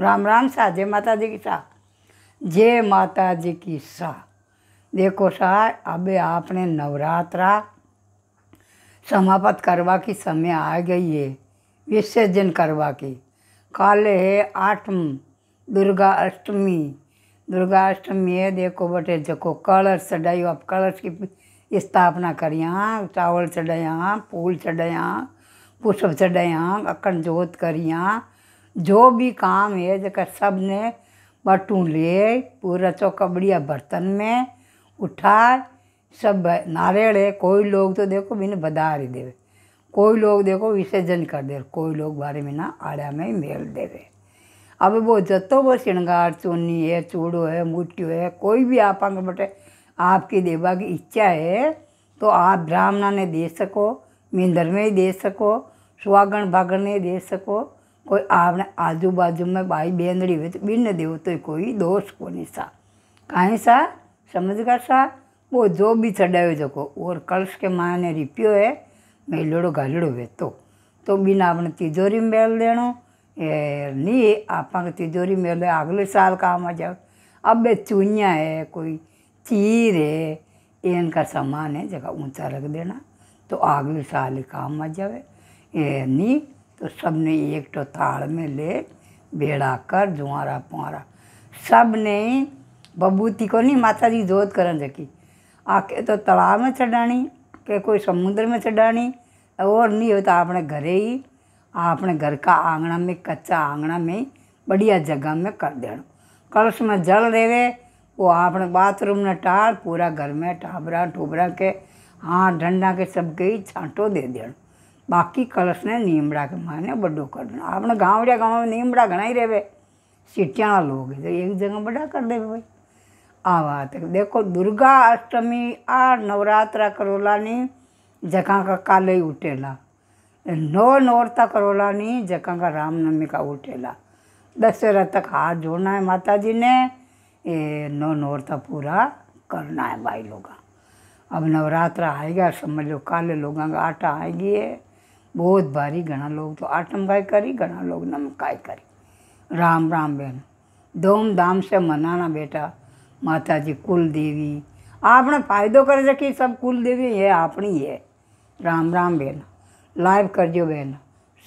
राम राम सा जय माता जी की सा जय माता जी की सा देखो सा अब आपने नवरात्रा समाप्त करवा की समय आ गई है विसर्जन करवा की कल है आठम दुर्गा अष्टमी दुर्गा अष्टमी है देखो बटे जको कलश चढ़ाई आप कलश की स्थापना करिया चावल चढ़ाया फूल चढ़ाया पुष्प चढ़ाया अखंड जोत करिया जो भी काम है जो सब ने बटू ले पूरा चौकबड़िया बर्तन में उठाए सब नारियल है कोई लोग तो देखो बिन बदार ही देवे कोई लोग देखो विसर्जन कर दे कोई लोग बारे में ना आड़ा में मेल देवे अब वो जतो वो श्रृंगार चुन्नी है चूड़ो है मुट्टियो है कोई भी आप बटे आपकी देवा की इच्छा है तो आप ब्राह्मणा ने दे सको मिंदर में ही दे सको सुहागण भागण ने दे सको कोई आपने કોઈ આપણે આજુબાજુમાં ભાઈ બહેનડી હોય देव तो कोई दोष को नहीं सा कहीं सा समझ कर सा वो जो भी चढ़ायो जो और कल्स के माँ ने रिपियो है मेलड़ो घालड़ो वेतो तो बिना आपने तिजोरी में मेल देनो ये नहीं आप तिजोरी में मेल अगले साल काम आ जाओ अब चूनिया है कोई चीर है इनका सामान है जगह ऊंचा रख देना तो अगले साल काम आ जाए ये नहीं तो सबने एक तो ताड़ में ले बेड़ा कर जुआरा पुआरा सब ने बबूती को नहीं माता जी जोत कर जकी आके तो तालाब में चढ़ानी के कोई समुद्र में चढ़ानी और नहीं हो तो अपने घरे ही अपने घर का आंगना में कच्चा आंगना में बढ़िया जगह में कर देना कलश में जल वे वो अपने बाथरूम ने टार पूरा घर में टाबरा ठुबरा के हाथ डंडा के सबके ही छांटो दे देना बाकी कलश ने नीमड़ा के मारने बड़ो कर देना अपने गाँव जो गाँव में नीमड़ा घना ही रहे सीटियाँ लोग तो एक जगह बड़ा कर दे भाई आ बात है देखो दुर्गा अष्टमी आ नवरात्रा करोला नहीं जगह का काले उठेला नौ नौरता करोला नहीं जगह का रामनवमी का उठेला दशहरा तक हाथ जोड़ना है माता जी ने ये नौ नौरता पूरा करना है भाई लोग अब नवरात्रा आएगा समझ लो काले लोगों का आटा आएगी है बहुत भारी घना लोग तो आटमकाय करी घना लोग नमकाय करी राम राम बहन धूम धाम से मनाना बेटा माता जी कुल देवी आपने फायदो कर रखी सब कुल देवी है अपनी है राम राम बहन लाइव कर जो बहन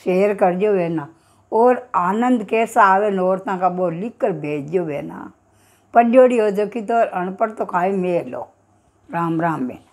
शेयर कर जो बहन और आनंद कैसा आवे नौरत का बोल लिख कर भेज भेजो बहना पंडोड़ी हो जो कि तो अनपढ़ तो खाए मे लो राम राम बहन